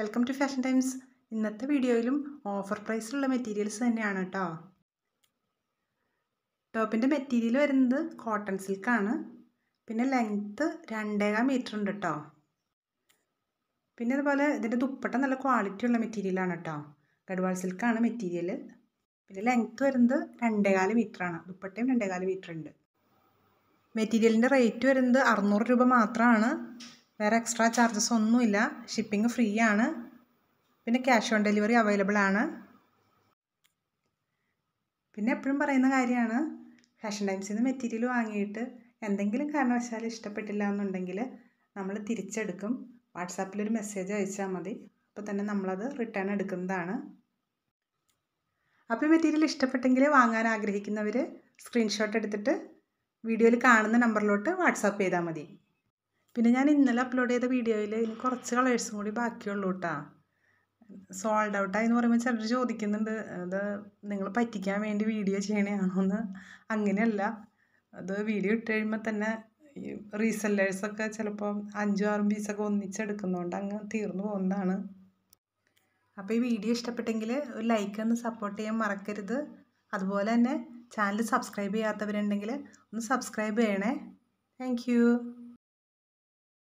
welcome to fashion times ഇന്നത്തെ വീഡിയോയിലും offer പ്രൈസിലുള്ള materials തന്നെയാണ് കേട്ടോ ടോപ്പിൻ്റെ മെറ്റീരിയൽ വരുന്നത് കോട്ടൺ സിൽക്കാണ് പിന്നെ ലെങ്ത്ത് രണ്ടേകാൽ മീറ്റർ ഉണ്ട് കേട്ടോ പിന്നെ അതുപോലെ ഇതിൻ്റെ ദുപ്പട്ട നല്ല ക്വാളിറ്റി ഉള്ള മെറ്റീരിയലാണ് കേട്ടോ ഗഡ്വാൾ സിൽക്കാണ് മെറ്റീരിയൽ പിന്നെ ലെങ്ത്ത് വരുന്നത് രണ്ടേകാല് മീറ്ററാണ് ദുപ്പട്ടയും രണ്ടേകാല് മീറ്റർ ഉണ്ട് മെറ്റീരിയലിൻ്റെ റേറ്റ് വരുന്നത് അറുന്നൂറ് രൂപ മാത്രമാണ് വേറെ എക്സ്ട്രാ ചാർജസ് ഒന്നുമില്ല ഷിപ്പിംഗ് ഫ്രീ ആണ് പിന്നെ ക്യാഷ് ഓൺ ഡെലിവറി അവൈലബിൾ ആണ് പിന്നെ എപ്പോഴും പറയുന്ന കാര്യമാണ് ഫാഷൻ ടൈംസിൽ നിന്ന് മെറ്റീരിയൽ വാങ്ങിയിട്ട് എന്തെങ്കിലും കാരണവശാൽ ഇഷ്ടപ്പെട്ടില്ല എന്നുണ്ടെങ്കിൽ നമ്മൾ തിരിച്ചെടുക്കും വാട്സാപ്പിൽ ഒരു മെസ്സേജ് അയച്ചാൽ മതി അപ്പോൾ തന്നെ നമ്മളത് റിട്ടേൺ എടുക്കുന്നതാണ് അപ്പോൾ മെറ്റീരിയൽ ഇഷ്ടപ്പെട്ടെങ്കിൽ വാങ്ങാൻ ആഗ്രഹിക്കുന്നവർ സ്ക്രീൻഷോട്ട് എടുത്തിട്ട് വീഡിയോയിൽ കാണുന്ന നമ്പറിലോട്ട് വാട്സാപ്പ് ചെയ്താൽ മതി പിന്നെ ഞാൻ ഇന്നലെ അപ്ലോഡ് ചെയ്ത വീഡിയോയിൽ ഇനി കുറച്ച് കളേഴ്സും കൂടി ബാക്കിയുള്ളൂ കേട്ടോ സോൾഡ് ഔട്ടായി എന്ന് പറയുമ്പോൾ ചിലർ ചോദിക്കുന്നുണ്ട് അത് നിങ്ങൾ പറ്റിക്കാൻ വേണ്ടി വീഡിയോ ചെയ്യണയാണോ എന്ന് അങ്ങനെയല്ല അത് വീഡിയോ ഇട്ട് കഴിയുമ്പോൾ തന്നെ ഈ റീസെല്ലേഴ്സൊക്കെ ചിലപ്പോൾ അഞ്ചും ആറും പീസൊക്കെ ഒന്നിച്ചെടുക്കുന്നതുകൊണ്ട് അങ്ങ് തീർന്നു പോകുന്നതാണ് അപ്പോൾ ഈ വീഡിയോ ഇഷ്ടപ്പെട്ടെങ്കിൽ ഒരു ലൈക്ക് ഒന്ന് സപ്പോർട്ട് ചെയ്യാൻ മറക്കരുത് അതുപോലെ തന്നെ ചാനൽ സബ്സ്ക്രൈബ് ചെയ്യാത്തവരുണ്ടെങ്കിൽ ഒന്ന് സബ്സ്ക്രൈബ് ചെയ്യണേ താങ്ക്